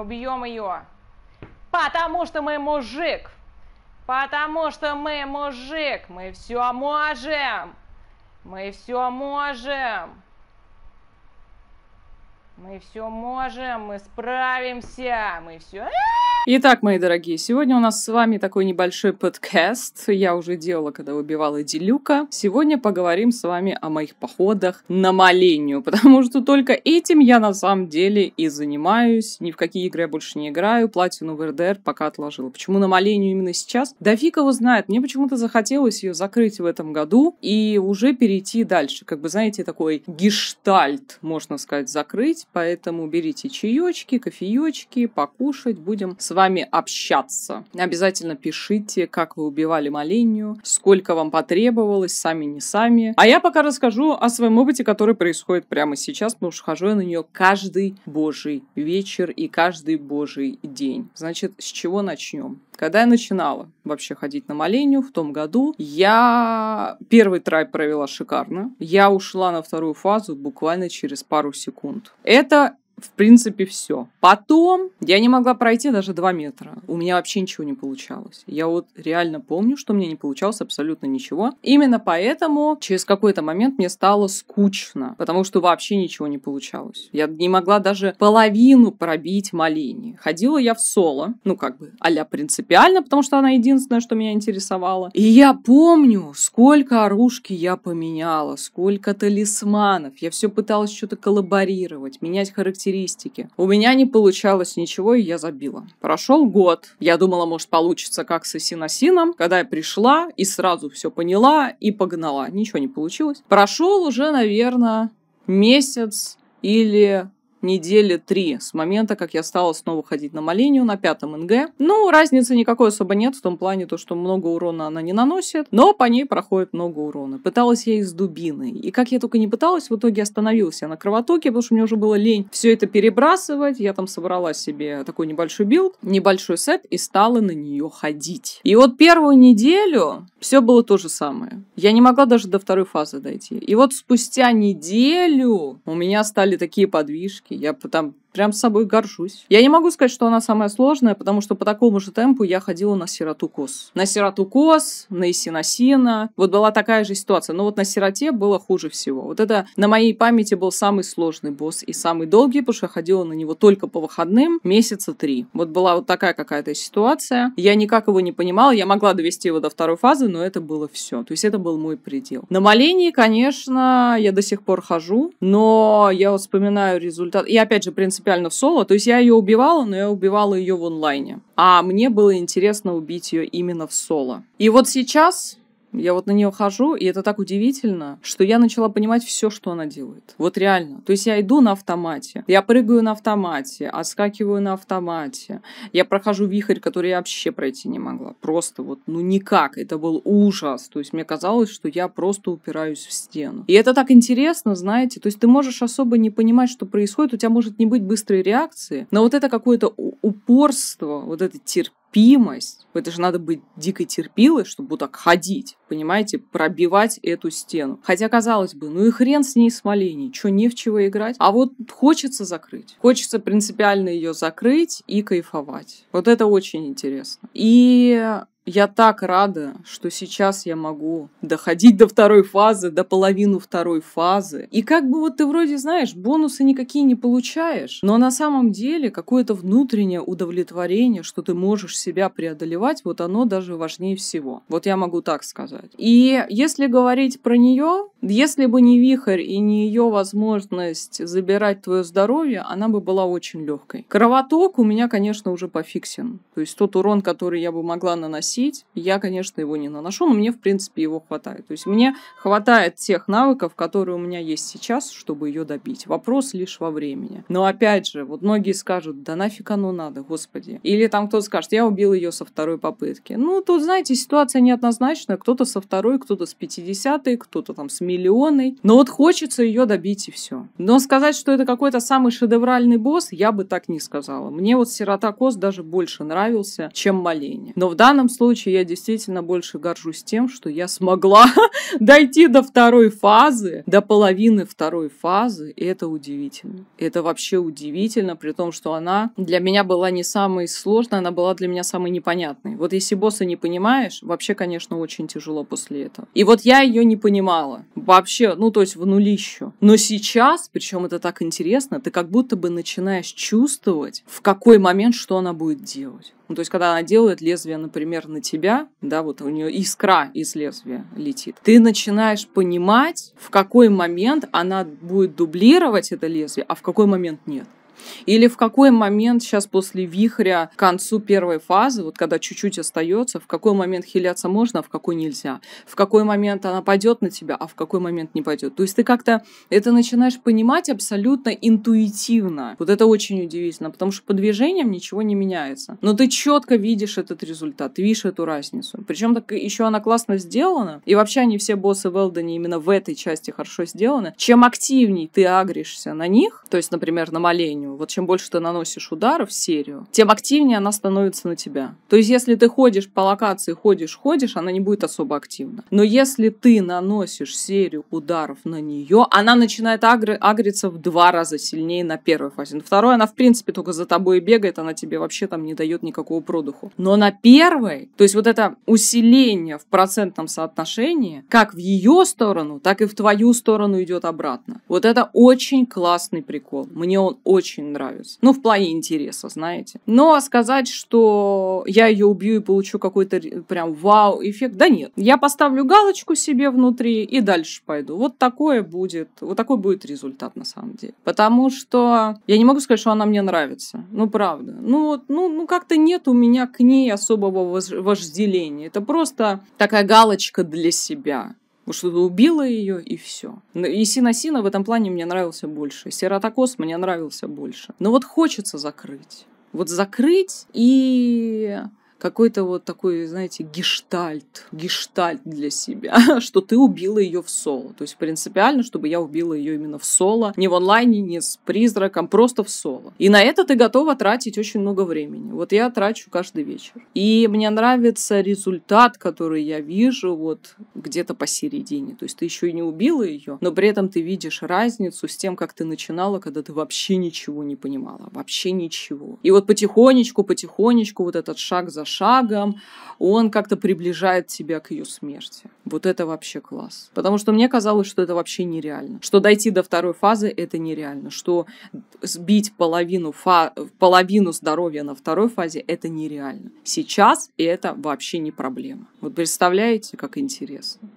убьем ее. Потому что мы мужик. Потому что мы мужик. Мы все можем. Мы все можем. Мы все можем. Мы справимся. Мы все... Итак, мои дорогие, сегодня у нас с вами такой небольшой подкаст. Я уже делала, когда выбивала Делюка. Сегодня поговорим с вами о моих походах на Малению, потому что только этим я на самом деле и занимаюсь. Ни в какие игры я больше не играю. Платину в РДР пока отложила. Почему на Малению именно сейчас? Да фиг его знает. Мне почему-то захотелось ее закрыть в этом году и уже перейти дальше. Как бы, знаете, такой гештальт, можно сказать, закрыть. Поэтому берите чаечки, кофеечки, покушать. Будем с вами общаться. Обязательно пишите, как вы убивали маленью, сколько вам потребовалось, сами не сами. А я пока расскажу о своем опыте, который происходит прямо сейчас, потому что хожу я на нее каждый божий вечер и каждый божий день. Значит, с чего начнем? Когда я начинала вообще ходить на моленью в том году, я первый трай провела шикарно. Я ушла на вторую фазу буквально через пару секунд. Это в принципе, все. Потом я не могла пройти даже 2 метра. У меня вообще ничего не получалось. Я вот реально помню, что мне не получалось абсолютно ничего. Именно поэтому через какой-то момент мне стало скучно, потому что вообще ничего не получалось. Я не могла даже половину пробить малини Ходила я в соло, ну как бы а принципиально, потому что она единственная, что меня интересовала. И я помню, сколько оружки я поменяла, сколько талисманов. Я все пыталась что-то коллаборировать, менять характеристики характеристики. У меня не получалось ничего, и я забила. Прошел год. Я думала, может, получится как с Асиносином. Когда я пришла и сразу все поняла и погнала. Ничего не получилось. Прошел уже, наверное, месяц или недели три с момента, как я стала снова ходить на Малению на пятом НГ. Ну, разницы никакой особо нет в том плане, то, что много урона она не наносит, но по ней проходит много урона. Пыталась я из дубины. И как я только не пыталась, в итоге остановился на кровотоке, потому что мне уже было лень все это перебрасывать. Я там собрала себе такой небольшой билд, небольшой сет и стала на нее ходить. И вот первую неделю все было то же самое. Я не могла даже до второй фазы дойти. И вот спустя неделю у меня стали такие подвижки, я там прям с собой горжусь. Я не могу сказать, что она самая сложная, потому что по такому же темпу я ходила на сироту кос. На сироту кос, на исиносина. Вот была такая же ситуация. Но вот на сироте было хуже всего. Вот это на моей памяти был самый сложный босс и самый долгий, потому что я ходила на него только по выходным месяца три. Вот была вот такая какая-то ситуация. Я никак его не понимала. Я могла довести его до второй фазы, но это было все. То есть это был мой предел. На молении, конечно, я до сих пор хожу, но я вспоминаю результат. И опять же, принцип принципиально в соло. То есть я ее убивала, но я убивала ее в онлайне. А мне было интересно убить ее именно в соло. И вот сейчас я вот на нее хожу, и это так удивительно, что я начала понимать все, что она делает. Вот реально. То есть я иду на автомате, я прыгаю на автомате, отскакиваю на автомате, я прохожу вихрь, который я вообще пройти не могла. Просто вот, ну никак. Это был ужас. То есть мне казалось, что я просто упираюсь в стену. И это так интересно, знаете. То есть ты можешь особо не понимать, что происходит, у тебя может не быть быстрой реакции, но вот это какое-то упорство, вот это терпение, терпимость. Это же надо быть дикой терпилой, чтобы вот так ходить, понимаете, пробивать эту стену. Хотя, казалось бы, ну и хрен с ней с молений, что не в чего играть. А вот хочется закрыть. Хочется принципиально ее закрыть и кайфовать. Вот это очень интересно. И я так рада, что сейчас я могу доходить до второй фазы, до половины второй фазы. И как бы вот ты вроде знаешь, бонусы никакие не получаешь, но на самом деле какое-то внутреннее удовлетворение, что ты можешь себя преодолевать, вот оно даже важнее всего. Вот я могу так сказать. И если говорить про нее, если бы не вихрь и не ее возможность забирать твое здоровье, она бы была очень легкой. Кровоток у меня, конечно, уже пофиксен. То есть тот урон, который я бы могла наносить, носить. Я, конечно, его не наношу, но мне, в принципе, его хватает. То есть мне хватает тех навыков, которые у меня есть сейчас, чтобы ее добить. Вопрос лишь во времени. Но опять же, вот многие скажут, да нафиг оно надо, господи. Или там кто-то скажет, я убил ее со второй попытки. Ну, тут, знаете, ситуация неоднозначная. Кто-то со второй, кто-то с 50 кто-то там с миллионной. Но вот хочется ее добить и все. Но сказать, что это какой-то самый шедевральный босс, я бы так не сказала. Мне вот Сиротокос даже больше нравился, чем Малени. Но в данном случае случае я действительно больше горжусь тем, что я смогла дойти до второй фазы, до половины второй фазы, и это удивительно. Это вообще удивительно, при том, что она для меня была не самой сложной, она была для меня самой непонятной. Вот если босса не понимаешь, вообще, конечно, очень тяжело после этого. И вот я ее не понимала. Вообще, ну, то есть в нулищу. Но сейчас, причем это так интересно, ты как будто бы начинаешь чувствовать, в какой момент что она будет делать. Ну, то есть, когда она делает лезвие, например, на тебя, да, вот у нее искра из лезвия летит, ты начинаешь понимать, в какой момент она будет дублировать это лезвие, а в какой момент нет. Или в какой момент сейчас после вихря, к концу первой фазы, вот когда чуть-чуть остается, в какой момент хиляться можно, а в какой нельзя? В какой момент она пойдет на тебя, а в какой момент не пойдет? То есть ты как-то это начинаешь понимать абсолютно интуитивно. Вот это очень удивительно, потому что по движениям ничего не меняется. Но ты четко видишь этот результат, ты видишь эту разницу. Причем так еще она классно сделана. И вообще они все боссы в Элдоне именно в этой части хорошо сделаны. Чем активней ты агришься на них, то есть, например, на Маленю, серию. Вот чем больше ты наносишь ударов в серию, тем активнее она становится на тебя. То есть, если ты ходишь по локации, ходишь, ходишь, она не будет особо активна. Но если ты наносишь серию ударов на нее, она начинает агр... агриться в два раза сильнее на первой фазе. На второй она, в принципе, только за тобой бегает, она тебе вообще там не дает никакого продуху. Но на первой, то есть вот это усиление в процентном соотношении, как в ее сторону, так и в твою сторону идет обратно. Вот это очень классный прикол. Мне он очень очень нравится. Ну, в плане интереса, знаете. Но сказать, что я ее убью и получу какой-то прям вау-эффект, да нет. Я поставлю галочку себе внутри и дальше пойду. Вот такое будет, вот такой будет результат на самом деле. Потому что я не могу сказать, что она мне нравится. Ну, правда. Ну, вот, ну, ну как-то нет у меня к ней особого вожделения. Это просто такая галочка для себя. Вот что-то убило ее, и все. И синосина в этом плане мне нравился больше. Сиротокос мне нравился больше. Но вот хочется закрыть. Вот закрыть и какой-то вот такой, знаете, гештальт, гештальт для себя, что ты убила ее в соло. То есть принципиально, чтобы я убила ее именно в соло, не в онлайне, не с призраком, просто в соло. И на это ты готова тратить очень много времени. Вот я трачу каждый вечер. И мне нравится результат, который я вижу вот где-то посередине. То есть ты еще и не убила ее, но при этом ты видишь разницу с тем, как ты начинала, когда ты вообще ничего не понимала, вообще ничего. И вот потихонечку, потихонечку вот этот шаг за шагом он как-то приближает тебя к ее смерти. Вот это вообще класс. Потому что мне казалось, что это вообще нереально. Что дойти до второй фазы это нереально. Что сбить половину, фа... половину здоровья на второй фазе это нереально. Сейчас это вообще не проблема. Вот представляете, как интересно.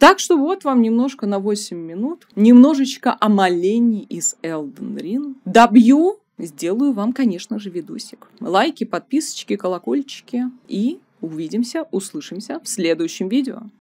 Так что вот вам немножко на 8 минут, немножечко о молении из Элден Рин. Добью сделаю вам, конечно же, видосик. Лайки, подписочки, колокольчики. И увидимся, услышимся в следующем видео.